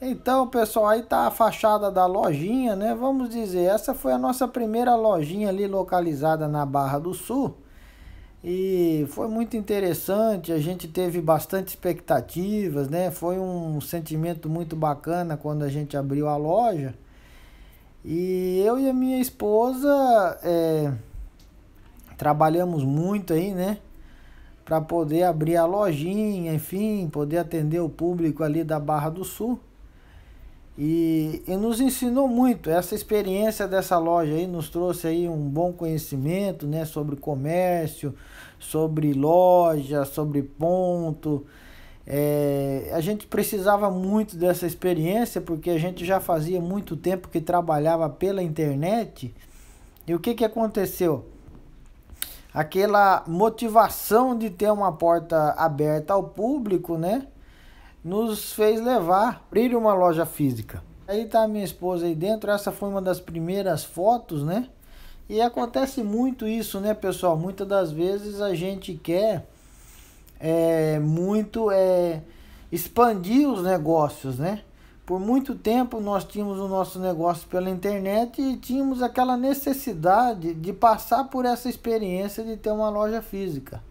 Então, pessoal, aí tá a fachada da lojinha, né? Vamos dizer, essa foi a nossa primeira lojinha ali localizada na Barra do Sul. E foi muito interessante, a gente teve bastante expectativas, né? Foi um sentimento muito bacana quando a gente abriu a loja. E eu e a minha esposa é, trabalhamos muito aí, né? Para poder abrir a lojinha, enfim, poder atender o público ali da Barra do Sul. E, e nos ensinou muito. Essa experiência dessa loja aí nos trouxe aí um bom conhecimento né, sobre comércio, sobre loja, sobre ponto. É, a gente precisava muito dessa experiência porque a gente já fazia muito tempo que trabalhava pela internet. E o que, que aconteceu? Aquela motivação de ter uma porta aberta ao público, né? nos fez levar abrir uma loja física. Aí tá a minha esposa aí dentro, essa foi uma das primeiras fotos, né? E acontece muito isso, né, pessoal? Muitas das vezes a gente quer é, muito é, expandir os negócios, né? Por muito tempo nós tínhamos o nosso negócio pela internet e tínhamos aquela necessidade de passar por essa experiência de ter uma loja física.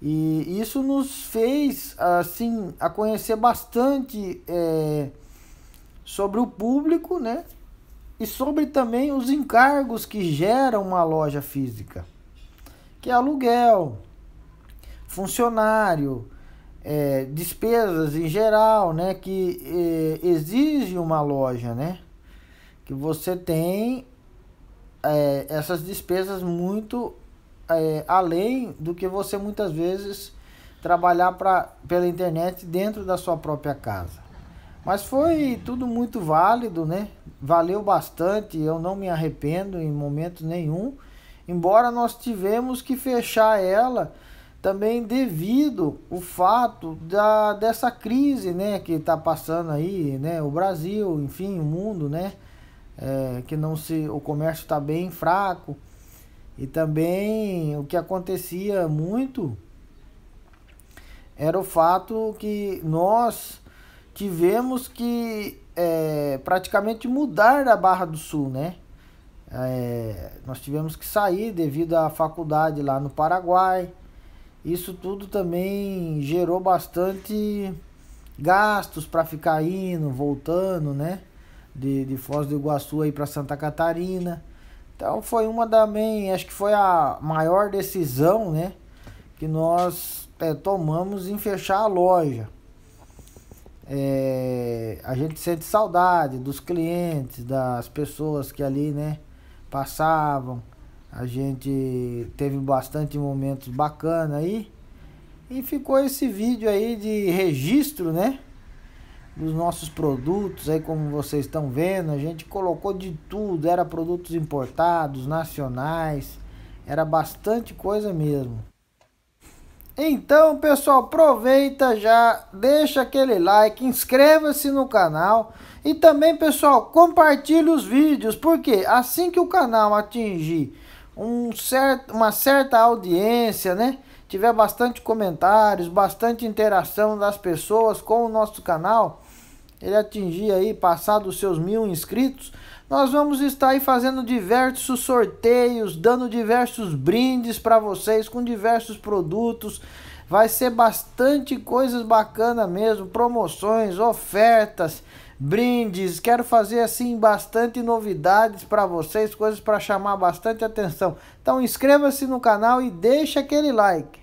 E isso nos fez assim a conhecer bastante é, sobre o público, né? E sobre também os encargos que gera uma loja física, que é aluguel, funcionário, é, despesas em geral, né? Que é, exige uma loja, né? Que você tem é, essas despesas muito é, além do que você muitas vezes trabalhar pra, pela internet dentro da sua própria casa. Mas foi tudo muito válido, né? Valeu bastante, eu não me arrependo em momento nenhum. Embora nós tivemos que fechar ela também devido o fato da dessa crise, né, que está passando aí, né, o Brasil, enfim, o mundo, né, é, que não se o comércio está bem fraco. E também o que acontecia muito era o fato que nós tivemos que é, praticamente mudar da Barra do Sul, né? É, nós tivemos que sair devido à faculdade lá no Paraguai. Isso tudo também gerou bastante gastos para ficar indo, voltando, né? De, de Foz do Iguaçu aí para Santa Catarina. Então foi uma também, acho que foi a maior decisão, né? Que nós é, tomamos em fechar a loja. É, a gente sente saudade dos clientes, das pessoas que ali, né? Passavam. A gente teve bastante momentos bacana aí. E ficou esse vídeo aí de registro, né? dos nossos produtos, aí como vocês estão vendo, a gente colocou de tudo, era produtos importados, nacionais, era bastante coisa mesmo. Então, pessoal, aproveita já, deixa aquele like, inscreva-se no canal e também, pessoal, compartilhe os vídeos, porque assim que o canal atingir um certo, uma certa audiência, né? Tiver bastante comentários, bastante interação das pessoas com o nosso canal, ele atingir aí, passar dos seus mil inscritos, nós vamos estar aí fazendo diversos sorteios, dando diversos brindes para vocês com diversos produtos. Vai ser bastante coisas bacana mesmo, promoções, ofertas, brindes. Quero fazer assim bastante novidades para vocês, coisas para chamar bastante atenção. Então inscreva-se no canal e deixa aquele like.